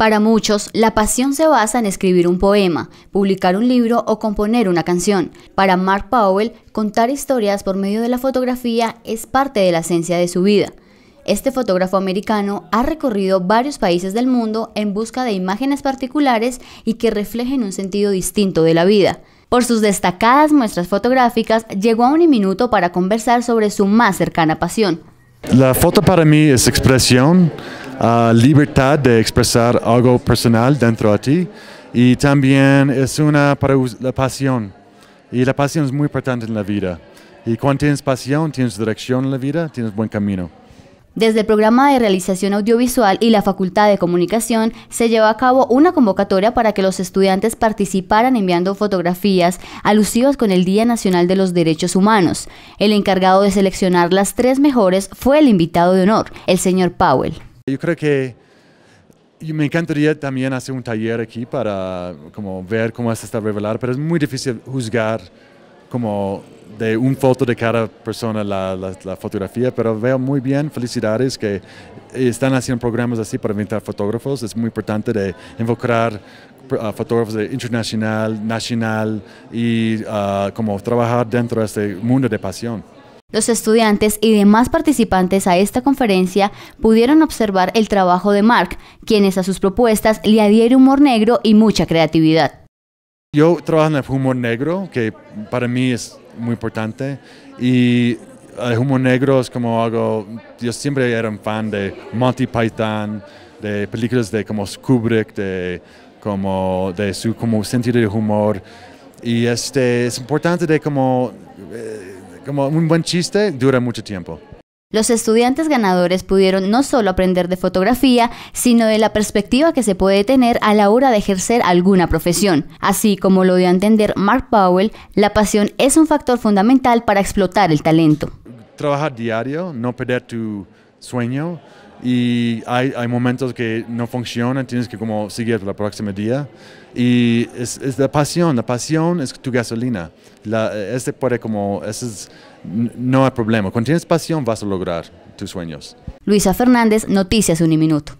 Para muchos, la pasión se basa en escribir un poema, publicar un libro o componer una canción. Para Mark Powell, contar historias por medio de la fotografía es parte de la esencia de su vida. Este fotógrafo americano ha recorrido varios países del mundo en busca de imágenes particulares y que reflejen un sentido distinto de la vida. Por sus destacadas muestras fotográficas, llegó a un minuto para conversar sobre su más cercana pasión. La foto para mí es expresión, la libertad de expresar algo personal dentro de ti y también es una para la pasión. Y la pasión es muy importante en la vida. Y cuando tienes pasión, tienes dirección en la vida, tienes buen camino. Desde el programa de realización audiovisual y la Facultad de Comunicación se llevó a cabo una convocatoria para que los estudiantes participaran enviando fotografías alusivas con el Día Nacional de los Derechos Humanos. El encargado de seleccionar las tres mejores fue el invitado de honor, el señor Powell. Yo creo que me encantaría también hacer un taller aquí para como ver cómo se está revelar, pero es muy difícil juzgar como de un foto de cada persona la, fotografía, pero veo muy bien, felicidades que están haciendo programas así para inventar fotógrafos, es muy importante de involucrar a ah, fotógrafos internacional, nacional y ah, como trabajar dentro de este mundo de pasión. Los estudiantes y demás participantes a esta conferencia pudieron observar el trabajo de Mark, quienes a sus propuestas le adhieren humor negro y mucha creatividad. Yo trabajo en el humor negro, que para mí es muy importante, y el humor negro es como algo, yo siempre era un fan de Monty Python, de películas de como Kubrick, de, como, de su como sentido de humor, y este, es importante de como... Eh, como un buen chiste dura mucho tiempo. Los estudiantes ganadores pudieron no solo aprender de fotografía, sino de la perspectiva que se puede tener a la hora de ejercer alguna profesión. Así como lo dio a entender Mark Powell, la pasión es un factor fundamental para explotar el talento. Trabajar diario, no perder tu sueño, y hay, hay, momentos que no funcionan, tienes que como seguir la próxima día. Y es, la pasión, la pasión es tu gasolina. este puede como, no hay problema. Cuando tienes pasión vas a lograr tus sueños. Luisa Fernández, Noticias Uniminuto.